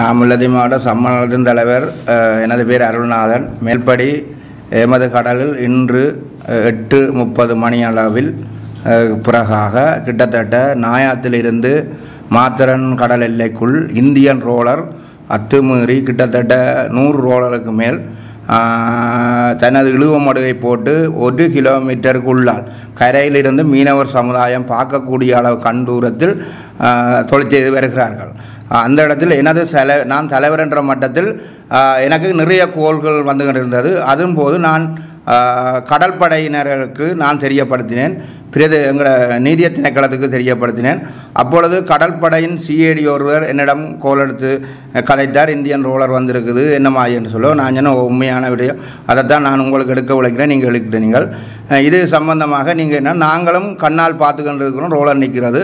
நாம் உள்ளதி மாவட்ட சம்மநலத்தின் தலைவர் எனது பேர் அருள்நாதன் மேல்படி எமது கடலில் இன்று எட்டு முப்பது மணி அளவில் பிறகாக கிட்டத்தட்ட நாயாத்திலிருந்து மாத்திரன் கடல் எல்லைக்குள் இந்தியன் ரோலர் அத்துமீறி கிட்டத்தட்ட நூறு ரோலருக்கு மேல் தனது இழுவமடுவை போட்டு ஒரு கிலோமீட்டருக்குள்ளால் கரையிலிருந்து மீனவர் சமுதாயம் பார்க்கக்கூடிய அளவு கண் தூரத்தில் தொழில் செய்து வருகிறார்கள் அந்த இடத்தில் எனது செல நான் தலைவர் என்ற மட்டத்தில் எனக்கு நிறைய கோள்கள் வந்து கொண்டிருந்தது அதுவும் போது நான் கடற்படையினருக்கு நான் தெரியப்படுத்தினேன் பிரது எங்களை நீதிய திணைக்களத்துக்கு தெரியப்படுத்தினேன் அப்பொழுது கடற்படையின் சிஏடி ஒருவர் என்னிடம் கோல் எடுத்து கதைத்தார் இந்தியன் ரோலர் வந்திருக்குது என்னம்மா என்று சொல்ல நான் என்ன உண்மையான விடயம் அதை தான் நான் உங்களுக்கு எடுக்க உழைக்கிறேன் நீங்கள் எடுக்கிறீங்கள் இது சம்பந்தமாக நீங்கள் என்ன நாங்களும் கண்ணால் பார்த்துக்கிட்டு இருக்கிறோம் ரோலர் நிற்கிறது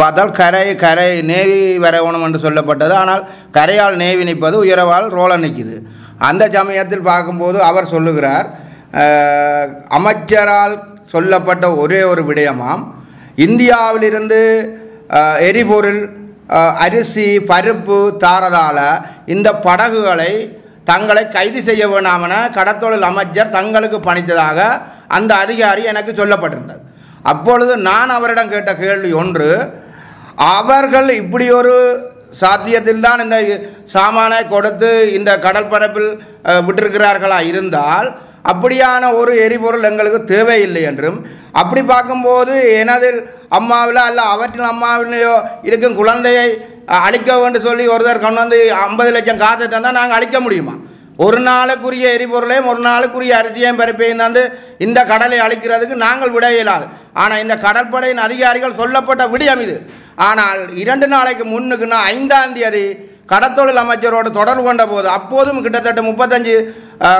பார்த்தால் கரை கரை நேவி வரவணும் என்று சொல்லப்பட்டது ஆனால் கரையால் நேவி நிற்பது உயரவால் ரோலர் நிற்கிது அந்த சமயத்தில் பார்க்கும்போது அவர் சொல்லுகிறார் அமைச்சரால் சொல்லப்பட்ட ஒரே ஒரு விடயமாம் இந்தியாவிலிருந்து எரிபொருள் அரிசி பருப்பு தாரதால் இந்த படகுகளை தங்களை கைது செய்ய வேண்டாம் கடத்தொழில் அமைச்சர் தங்களுக்கு பணித்ததாக அந்த அதிகாரி எனக்கு சொல்லப்பட்டிருந்தது அப்பொழுது நான் அவரிடம் கேட்ட கேள்வி ஒன்று அவர்கள் இப்படி ஒரு சாத்தியத்தில் தான் இந்த சாமானை கொடுத்து இந்த கடற்பரப்பில் விட்டிருக்கிறார்களா இருந்தால் அப்படியான ஒரு எரிபொருள் எங்களுக்கு தேவையில்லை என்றும் அப்படி பார்க்கும்போது எனது அம்மாவில் அல்ல அவற்றின் அம்மாவிலேயோ இருக்கும் குழந்தையை அழிக்க வேண்டும் சொல்லி ஒருத்தர் கொண்டு வந்து ஐம்பது லட்சம் காசை தந்தால் நாங்கள் அழிக்க முடியுமா ஒரு நாளுக்குரிய எரிபொருளையும் ஒரு நாளுக்குரிய அரிசியையும் பருப்பையும் தந்து இந்த கடலை அழிக்கிறதுக்கு நாங்கள் விட இயலாது ஆனால் இந்த கடற்படையின் அதிகாரிகள் சொல்லப்பட்ட விடியம் இது ஆனால் இரண்டு நாளைக்கு முன்னுக்குன்னா ஐந்தாம் தேதி கடத்தொழில் அமைச்சரோடு தொடர்பு கொண்ட போது அப்போதும் கிட்டத்தட்ட முப்பத்தஞ்சு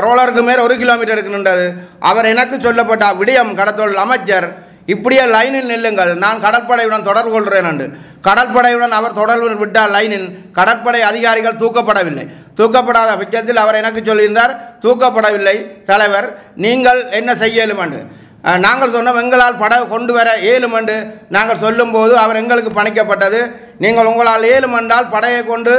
ரோலருக்கு மேல் ஒரு கிலோமீட்டருக்கு நின்றது அவர் எனக்கு சொல்லப்பட்ட விடயம் கடத்தொழில் அமைச்சர் இப்படியே லைனில் நில்லுங்கள் நான் கடற்படையுடன் தொடர்பு கொள்கிறேன் என்று கடற்படையுடன் அவர் தொடர்பு விட்டால் லைனில் கடற்படை அதிகாரிகள் தூக்கப்படவில்லை தூக்கப்படாத பட்சத்தில் அவர் எனக்கு சொல்லியிருந்தார் தூக்கப்படவில்லை தலைவர் நீங்கள் என்ன செய்யலும் என்று நாங்கள் சொன்னோம் எங்களால் படகு கொண்டு வர ஏழு மண்டு நாங்கள் சொல்லும்போது அவர் எங்களுக்கு பணிக்கப்பட்டது நீங்கள் உங்களால் ஏழு மண்டால் படையை கொண்டு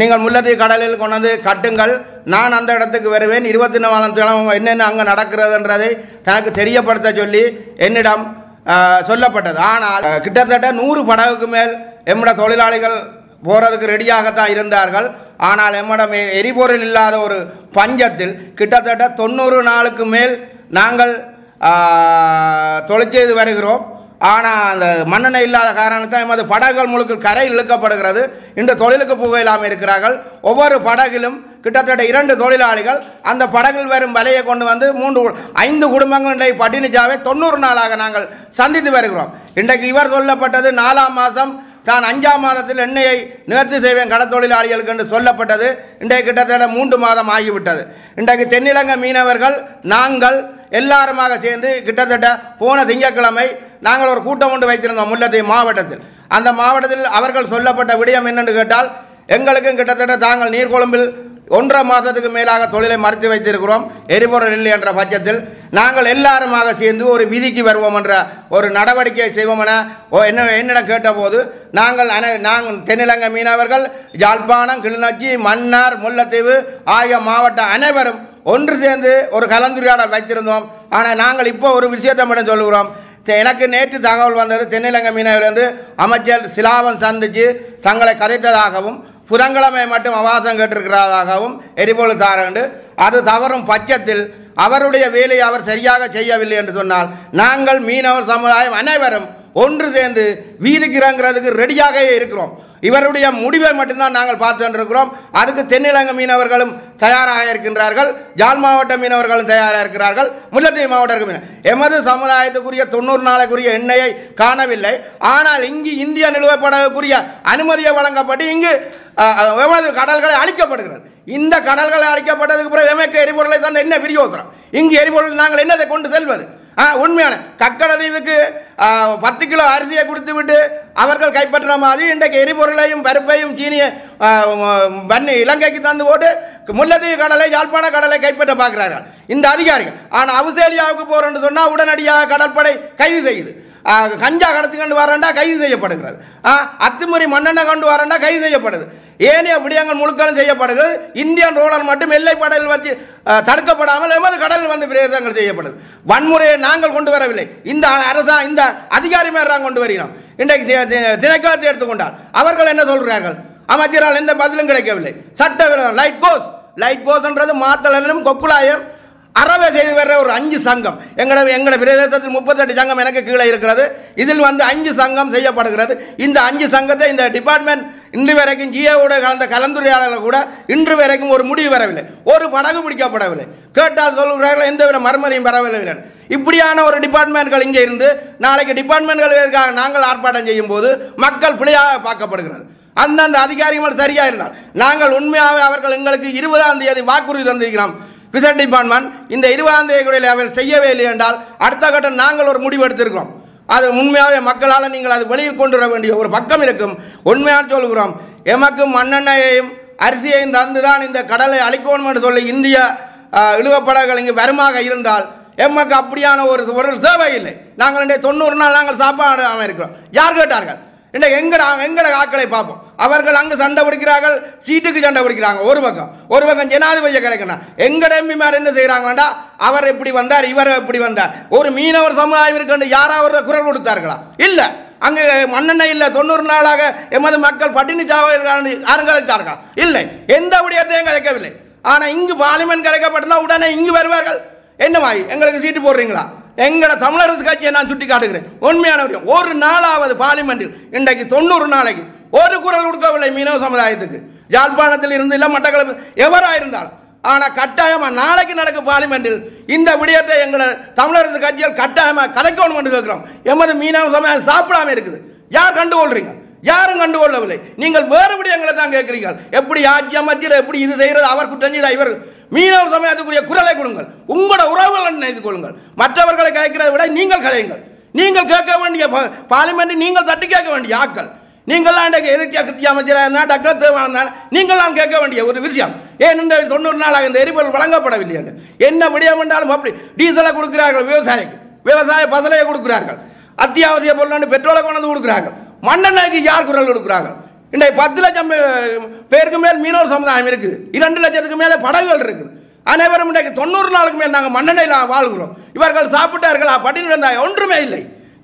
நீங்கள் முல்லற்றி கடலில் கொண்டது கட்டுங்கள் நான் அந்த இடத்துக்கு வருவேன் இருபத்தி நாலாம் கிழமை என்னென்ன அங்கே நடக்கிறதுன்றதை தனக்கு தெரியப்படுத்த சொல்லி என்னிடம் சொல்லப்பட்டது ஆனால் கிட்டத்தட்ட நூறு படகுக்கு மேல் எம்மிட தொழிலாளிகள் போகிறதுக்கு ரெடியாகத்தான் இருந்தார்கள் ஆனால் எம்மிடம் எரிபொருள் இல்லாத ஒரு பஞ்சத்தில் கிட்டத்தட்ட தொண்ணூறு நாளுக்கு மேல் நாங்கள் தொலைச்செய்து வருகிறோம் ஆனால் அந்த மண்ணெண்ணெய் இல்லாத காரணத்தால் எமது படகுகள் முழுக்க கரை இழுக்கப்படுகிறது இன்று தொழிலுக்கு புகையில்லாமல் இருக்கிறார்கள் ஒவ்வொரு படகிலும் கிட்டத்தட்ட இரண்டு தொழிலாளிகள் அந்த படகில் வரும் வலையை கொண்டு வந்து மூன்று ஐந்து குடும்பங்கள் இன்றைய பட்டினிஜாவை தொண்ணூறு நாளாக நாங்கள் சந்தித்து வருகிறோம் இன்றைக்கு இவர் சொல்லப்பட்டது நாலாம் மாதம் தான் அஞ்சாம் மாதத்தில் எண்ணெயை நிவர்த்தி செய்வேன் தொழிலாளிகளுக்கு என்று சொல்லப்பட்டது இன்றைக்கு கிட்டத்தட்ட மூன்று மாதம் ஆகிவிட்டது இன்றைக்கு தென்னிலங்கை மீனவர்கள் நாங்கள் எல்லாருமாக சேர்ந்து கிட்டத்தட்ட போன திங்கட்கிழமை நாங்கள் ஒரு கூட்டம் ஒன்று வைத்திருந்தோம் முல்லத்தை மாவட்டத்தில் அந்த மாவட்டத்தில் அவர்கள் சொல்லப்பட்ட விடயம் என்னென்று கேட்டால் எங்களுக்கும் கிட்டத்தட்ட தாங்கள் நீர்கொழும்பில் ஒன்றரை மாதத்துக்கு மேலாக தொழிலை மறுத்து வைத்திருக்கிறோம் எரிபொருள் இல்லை என்ற பட்சத்தில் நாங்கள் எல்லாருமாக சேர்ந்து ஒரு விதிக்கு வருவோம் என்ற ஒரு நடவடிக்கையை செய்வோம் என என்ன என்னிடம் கேட்டபோது நாங்கள் அன நாங்கள் தென்னிலங்கை மீனவர்கள் யாழ்ப்பாணம் கிளிநொச்சி மன்னார் முல்லைத்தீவு ஆகிய மாவட்ட அனைவரும் ஒன்று சேர்ந்து ஒரு கலந்துரையாடல் வைத்திருந்தோம் ஆனால் நாங்கள் இப்போ ஒரு விஷயத்தை மட்டும் சொல்கிறோம் எனக்கு நேற்று தகவல் வந்தது தென்னிலங்கை வந்து அமைச்சர் சிலாவன் சந்தித்து தங்களை கதைத்ததாகவும் புதன்கிழமை மட்டும் அவாசம் கேட்டிருக்கிறதாகவும் எரிபொருள் தாரண்டு அது தவறும் பட்சத்தில் அவருடைய வேலையை அவர் சரியாக செய்யவில்லை என்று சொன்னால் நாங்கள் மீனவர் சமுதாயம் அனைவரும் ஒன்று சேர்ந்து வீதிக்கிறங்கிறதுக்கு ரெடியாகவே இருக்கிறோம் இவருடைய முடிவை மட்டும்தான் நாங்கள் பார்த்துருக்கிறோம் அதுக்கு தென்னிலங்க மீனவர்களும் தயாராக இருக்கின்றார்கள் ஜால் மாவட்ட மீனவர்களும் தயாராக இருக்கிறார்கள் முல்லத்தீவு மாவட்ட மீன எமது சமுதாயத்துக்குரிய தொண்ணூறு நாளைக்குரிய எண்ணெயை காணவில்லை ஆனால் இங்கு இந்திய நிலுவைப்படக்கூடிய அனுமதியை வழங்கப்பட்டு இங்கு எமது கடல்களை அழிக்கப்படுகிறது இந்த கடல்களை அழிக்கப்பட்டதுக்கு பிறகு எமக்கு எரிபொருளை தந்த என்ன பிரியோசனம் இங்கு எரிபொருள் நாங்கள் என்னதை கொண்டு செல்வது ஆ உண்மையான கக்கடதீவுக்கு பத்து கிலோ அரிசியை கொடுத்து விட்டு அவர்கள் கைப்பற்றின மாதிரி இன்றைக்கு எரிபொருளையும் பருப்பையும் சீனியை பண்ணி இலங்கைக்கு தந்து போட்டு முல்லத்தீவு கடலை யாழ்ப்பாண கடலை கைப்பற்ற பார்க்குறார்கள் இந்த அதிகாரிகள் ஆனால் அவுசேலியாவுக்கு போகிறோன்னு சொன்னால் உடனடியாக கடற்படை கைது செய்யுது கஞ்சா கடத்து கொண்டு வரண்டா கைது செய்யப்படுகிறது அத்துமுறை மண்ணெண்ணை கொண்டு வரண்டா கைது செய்யப்படுது ஏனைய விடயங்கள் முழுக்களும் செய்யப்படுது இந்தியன் ரோலர் மட்டும் எல்லை படையில் வச்சு தடுக்கப்படாமல் எமது கடலில் வந்து பிரேதங்கள் செய்யப்படுது வன்முறையை நாங்கள் கொண்டு வரவில்லை இந்த அரசாங்க இந்த அதிகாரி மேலாம் கொண்டு வருகிறோம் இன்றைக்கு தினக்காத்து எடுத்துக்கொண்டால் அவர்கள் என்ன சொல்கிறார்கள் அமைச்சரால் எந்த பதிலும் கிடைக்கவில்லை சட்ட விரோதம் லைட் கோஸ் லைட் கோஸ்ன்றது மாத்தலனும் கொக்குலாயம் அறவை செய்து வர்ற ஒரு அஞ்சு சங்கம் எங்களோட எங்களோட பிரதேசத்தில் முப்பத்தெட்டு சங்கம் எனக்கு கீழே இருக்கிறது இதில் வந்து அஞ்சு சங்கம் செய்யப்படுகிறது இந்த அஞ்சு சங்கத்தை இந்த டிபார்ட்மெண்ட் இன்று வரைக்கும் ஜியோவோட கலந்த கலந்துரையாளர்கள் கூட இன்று வரைக்கும் ஒரு முடிவு வரவில்லை ஒரு படகு பிடிக்கப்படவில்லை கேட்டால் சொல்கிறார்கள் எந்தவித மர்மரையும் வரவில்லை இப்படியான ஒரு டிபார்ட்மெண்ட்கள் இங்கே இருந்து நாளைக்கு டிபார்ட்மெண்ட்களுக்காக நாங்கள் ஆர்ப்பாட்டம் செய்யும் போது மக்கள் பிழையாக பார்க்கப்படுகிறது அந்தந்த அதிகாரிகள் சரியாக இருந்தால் நாங்கள் உண்மையாகவே அவர்கள் எங்களுக்கு இருபதாம் தேதி வாக்குறுதி தந்திருக்கிறோம் விசட் டிபார்ட்மெண்ட் இந்த இருபதாம் தேதி அவர்கள் செய்யவே இல்லை என்றால் அடுத்த கட்டம் நாங்கள் ஒரு முடிவு எடுத்திருக்கிறோம் அது உண்மையாகவே மக்களால் நீங்கள் அது வெளியில் கொண்டு வர வேண்டிய ஒரு பக்கம் இருக்கும் உண்மையாக சொல்கிறோம் எமக்கும் மண்ணெண்ணையையும் அரிசியையும் தந்து தான் இந்த கடலை அழிக்கணும் என்று சொல்லி இந்திய இழுவப்படகள் இங்கு வருமாக இருந்தால் எமக்கு அப்படியான ஒரு பொருள் சேவை இல்லை நாங்கள் இன்றைய தொண்ணூறு நாள் நாங்கள் சாப்பாடு இருக்கிறோம் யார் கேட்டார்கள் இன்றைக்கு எங்கட எங்கட ஆக்களை பார்ப்போம் அவர்கள் அங்கு சண்டை பிடிக்கிறார்கள் சீட்டுக்கு சண்டை பிடிக்கிறாங்க ஒரு பக்கம் ஒரு பக்கம் ஜனாதிபதி கிடைக்கணும் எங்கட எம்பிமார் என்ன செய்கிறாங்களா அவர் எப்படி வந்தார் இவர் எப்படி வந்தார் ஒரு மீனவர் சமுதாயம் இருக்கு யாராவது குரல் கொடுத்தார்களா இல்லை அங்கே மன்னெண்ணெய் இல்லை தொண்ணூறு நாளாக எமது மக்கள் பட்டினி சாவர்கள் யாரும் இல்லை எந்த விடயத்தையும் கதைக்கவில்லை ஆனால் இங்கு பார்லிமெண்ட் கலைக்கப்பட்டனா உடனே இங்கு வருவார்கள் என்னமாய் எங்களுக்கு சீட்டு போடுறீங்களா எங்களை தமிழரசு கட்சியை நான் சுட்டி காட்டுகிறேன் உண்மையான ஒரு நாளாவது பார்லிமெண்ட்டில் இன்றைக்கு தொண்ணூறு நாளைக்கு ஒரு குரல் கொடுக்கவில்லை மீனவ சமுதாயத்துக்கு யாழ்ப்பாணத்தில் இருந்து இல்லை மட்டக்களப்பு எவராயிருந்தால் ஆனால் கட்டாயமாக நாளைக்கு நடக்கும் பார்லிமெண்ட்டில் இந்த விடயத்தை எங்களை தமிழரசு கட்சிகள் கட்டாயமாக என்று கேட்குறோம் எமது மீனவ சமுதாயம் சாப்பிடாம இருக்குது யார் கண்டுகொள்றீங்க யாரும் கண்டுகொள்ளவில்லை நீங்கள் வேறு விடயங்களை தான் கேட்குறீங்க எப்படி ஆட்சி அமைச்சர் எப்படி இது செய்கிறது அவர் குற்றம் செய்த இவர் மீனவ சமயத்துக்குரிய குரலை கொடுங்கள் உங்களோட உறவுகள் நினைத்து கொள்ளுங்கள் மற்றவர்களை கேட்கிறத விட நீங்கள் கதையுங்கள் நீங்கள் கேட்க வேண்டிய பார்லிமெண்ட்டை நீங்கள் தட்டி கேட்க வேண்டிய ஆட்கள் நீங்களாம் எதிர்க்கியா கிருத்தியா அமைச்சராக டக்கா தேவானந்தால் நீங்களாம் கேட்க வேண்டிய ஒரு விஷயம் ஏனென்றால் தொண்ணூறு நாளாக இந்த எரிபொருள் வழங்கப்படவில்லை என்ன விடயம் அப்படி டீசலை கொடுக்கிறார்கள் விவசாயிக்கு விவசாய பசலையை கொடுக்கிறார்கள் அத்தியாவசிய பொருள் பெட்ரோலை கொண்டு கொடுக்குறாங்க மண்ணெண்ணாய்க்கு யார் குரல் கொடுக்குறாங்க இன்றைக்கு பத்து லட்சம் பேருக்கு மேல் மீனவர் சமுதாயம் இருக்குது இரண்டு லட்சத்துக்கு மேலே படகுகள் இருக்குது அனைவரும் இன்றைக்கு தொண்ணூறு நாளுக்கு மேல் நாங்கள் மண்ணெண்ணையில் வாழ்கிறோம் இவர்கள் சாப்பிட்டார்கள் பட்டினி இருந்தாங்க ஒன்றுமே இல்லை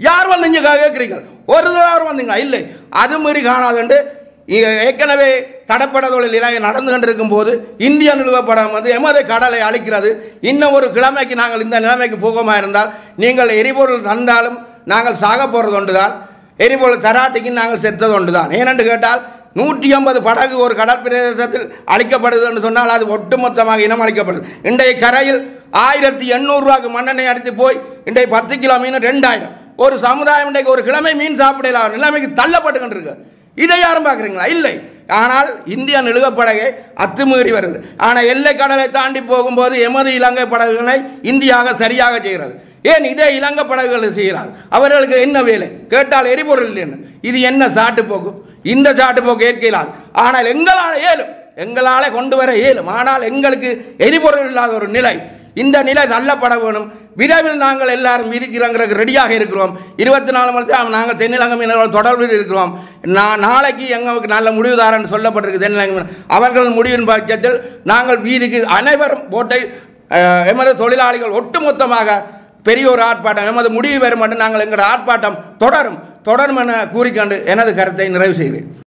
யார் வந்து இங்கே கேட்குறீர்கள் ஒரு தடவை வந்தீங்களா இல்லை அது மாரி காணாதுண்டு ஏற்கனவே தடப்படதொழில் இலங்கை நடந்து கொண்டிருக்கும் போது இந்திய நிறுவப்படம் வந்து எமது கடலை அழிக்கிறது இன்னும் ஒரு கிழமைக்கு நாங்கள் இந்த நிலைமைக்கு போகமா இருந்தால் நீங்கள் எரிபொருள் தந்தாலும் நாங்கள் சாக போகிறது தான் எரிபொருள் தராட்டிக்கு நாங்கள் செத்தது ஒன்று தான் ஏனென்று கேட்டால் நூற்றி ஐம்பது படகு ஒரு கடற்பிரதேசத்தில் அழிக்கப்படுது என்று சொன்னால் அது ஒட்டுமொத்தமாக இனம் அளிக்கப்படுது இன்றைய கரையில் ஆயிரத்தி எண்ணூறுரூவாக்கு மண்ணெண்ணெய் அடித்து போய் இன்றைய பத்து கிலோ மீன் ரெண்டாயிரம் ஒரு சமுதாயம் இன்றைக்கு ஒரு கிழமை மீன் சாப்பிடலாம் நிலைமைக்கு தள்ளப்பட்டுக்கிட்டு இதை யாரும் பார்க்குறீங்களா இல்லை ஆனால் இந்தியா நிலுவப்படகை அத்துமீறி வருது ஆனால் எல்லை கடலை தாண்டி போகும்போது எமது இலங்கை படகுகளை இந்தியாக சரியாக செய்கிறது ஏன் இதே இலங்கை படகுகளை செய்யலாம் அவர்களுக்கு என்ன வேலை கேட்டால் எரிபொருள் இல்லைன்னு இது என்ன சாட்டு போக்கு இந்த சாட்டு போக்கு ஏற்கலாம் ஆனால் எங்களால் ஏழும் எங்களால் கொண்டு வர இயலும் ஆனால் எங்களுக்கு எரிபொருள் இல்லாத ஒரு நிலை இந்த நிலை தள்ளப்பட வேணும் விரைவில் நாங்கள் எல்லாரும் இருக்கிறோங்கிறது ரெடியாக இருக்கிறோம் இருபத்தி நாலு மணி நேரம் நாங்கள் மீனவர்கள் தொடர்பில் இருக்கிறோம் நான் நாளைக்கு எங்களுக்கு நல்ல முடிவு தாரன்னு சொல்லப்பட்டிருக்கு தென்னிலங்கம் அவர்கள் முடிவின் பட்சத்தில் நாங்கள் வீதிக்கு அனைவரும் போட்டை எமது தொழிலாளிகள் ஒட்டுமொத்தமாக பெரிய ஒரு ஆர்ப்பாட்டம் எமது முடிவு பெறும் நாங்கள் எங்களோட ஆர்ப்பாட்டம் தொடரும் தொடரும் என கூறிக்கொண்டு எனது கருத்தை நிறைவு செய்கிறேன்